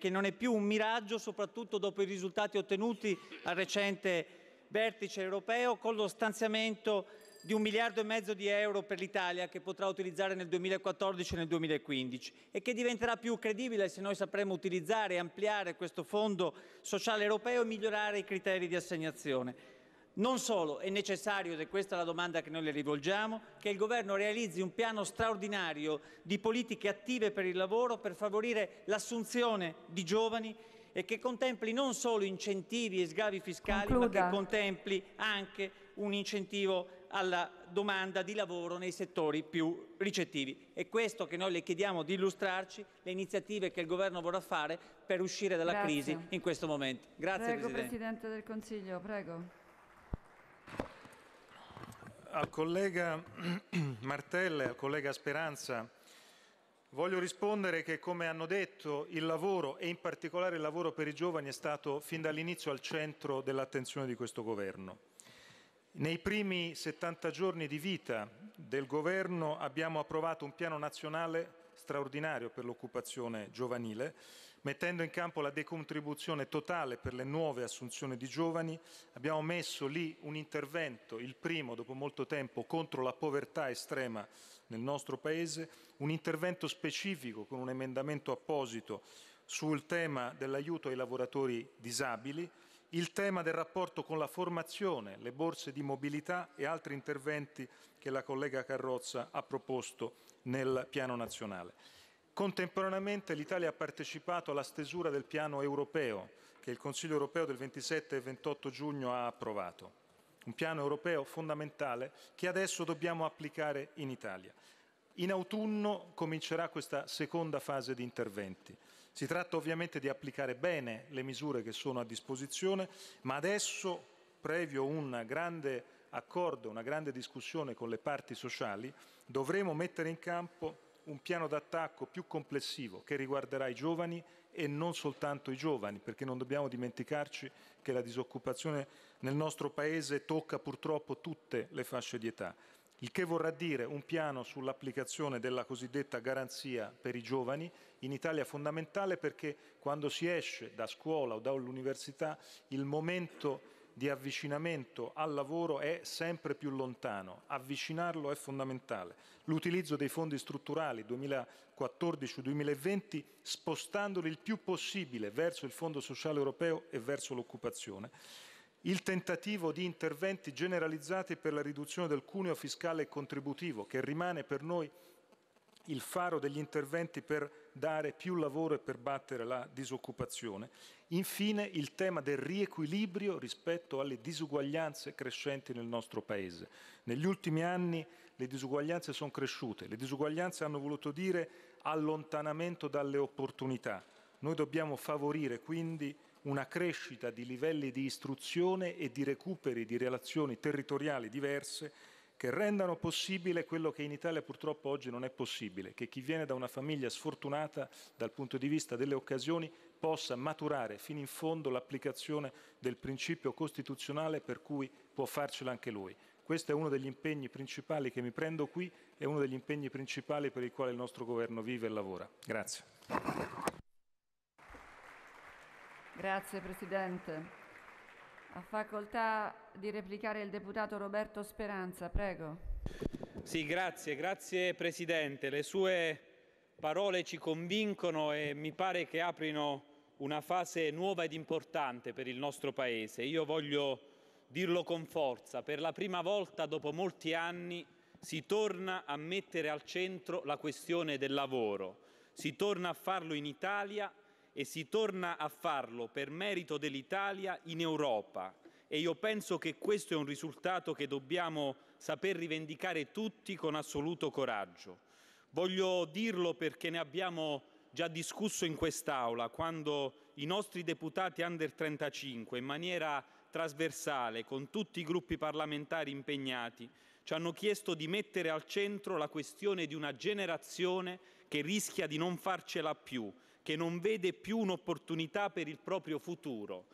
che non è più un miraggio, soprattutto dopo i risultati ottenuti al recente vertice europeo, con lo stanziamento di un miliardo e mezzo di euro per l'Italia che potrà utilizzare nel 2014 e nel 2015 e che diventerà più credibile se noi sapremo utilizzare e ampliare questo fondo sociale europeo e migliorare i criteri di assegnazione. Non solo, è necessario, ed è questa la domanda che noi le rivolgiamo, che il Governo realizzi un piano straordinario di politiche attive per il lavoro per favorire l'assunzione di giovani e che contempli non solo incentivi e sgravi fiscali, Concluda. ma che contempli anche un incentivo alla domanda di lavoro nei settori più ricettivi. È questo che noi le chiediamo di illustrarci, le iniziative che il Governo vorrà fare per uscire dalla Grazie. crisi in questo momento. Grazie prego, Presidente. Presidente del Consiglio, prego al collega Martella e al collega Speranza voglio rispondere che, come hanno detto, il lavoro e in particolare il lavoro per i giovani è stato fin dall'inizio al centro dell'attenzione di questo governo. Nei primi 70 giorni di vita del governo abbiamo approvato un piano nazionale straordinario per l'occupazione giovanile, mettendo in campo la decontribuzione totale per le nuove assunzioni di giovani, abbiamo messo lì un intervento, il primo dopo molto tempo, contro la povertà estrema nel nostro Paese, un intervento specifico con un emendamento apposito sul tema dell'aiuto ai lavoratori disabili, il tema del rapporto con la formazione, le borse di mobilità e altri interventi che la collega Carrozza ha proposto nel piano nazionale. Contemporaneamente l'Italia ha partecipato alla stesura del piano europeo che il Consiglio europeo del 27 e 28 giugno ha approvato. Un piano europeo fondamentale che adesso dobbiamo applicare in Italia. In autunno comincerà questa seconda fase di interventi. Si tratta ovviamente di applicare bene le misure che sono a disposizione, ma adesso, previo un grande accordo, una grande discussione con le parti sociali, dovremo mettere in campo un piano d'attacco più complessivo che riguarderà i giovani e non soltanto i giovani, perché non dobbiamo dimenticarci che la disoccupazione nel nostro Paese tocca purtroppo tutte le fasce di età il che vorrà dire un piano sull'applicazione della cosiddetta garanzia per i giovani, in Italia fondamentale perché quando si esce da scuola o dall'università il momento di avvicinamento al lavoro è sempre più lontano, avvicinarlo è fondamentale. L'utilizzo dei fondi strutturali 2014-2020 spostandoli il più possibile verso il Fondo Sociale Europeo e verso l'occupazione il tentativo di interventi generalizzati per la riduzione del cuneo fiscale e contributivo, che rimane per noi il faro degli interventi per dare più lavoro e per battere la disoccupazione. Infine il tema del riequilibrio rispetto alle disuguaglianze crescenti nel nostro Paese. Negli ultimi anni le disuguaglianze sono cresciute, le disuguaglianze hanno voluto dire allontanamento dalle opportunità. Noi dobbiamo favorire quindi una crescita di livelli di istruzione e di recuperi di relazioni territoriali diverse che rendano possibile quello che in Italia purtroppo oggi non è possibile, che chi viene da una famiglia sfortunata dal punto di vista delle occasioni possa maturare fino in fondo l'applicazione del principio costituzionale per cui può farcela anche lui. Questo è uno degli impegni principali che mi prendo qui, è uno degli impegni principali per il quale il nostro governo vive e lavora. Grazie. Grazie Presidente. Ha facoltà di replicare il deputato Roberto Speranza, prego. Sì, grazie, grazie Presidente. Le sue parole ci convincono e mi pare che aprino una fase nuova ed importante per il nostro Paese. Io voglio dirlo con forza, per la prima volta dopo molti anni si torna a mettere al centro la questione del lavoro, si torna a farlo in Italia e si torna a farlo per merito dell'Italia in Europa e io penso che questo è un risultato che dobbiamo saper rivendicare tutti con assoluto coraggio. Voglio dirlo perché ne abbiamo già discusso in quest'Aula quando i nostri deputati under 35 in maniera trasversale con tutti i gruppi parlamentari impegnati ci hanno chiesto di mettere al centro la questione di una generazione che rischia di non farcela più che non vede più un'opportunità per il proprio futuro,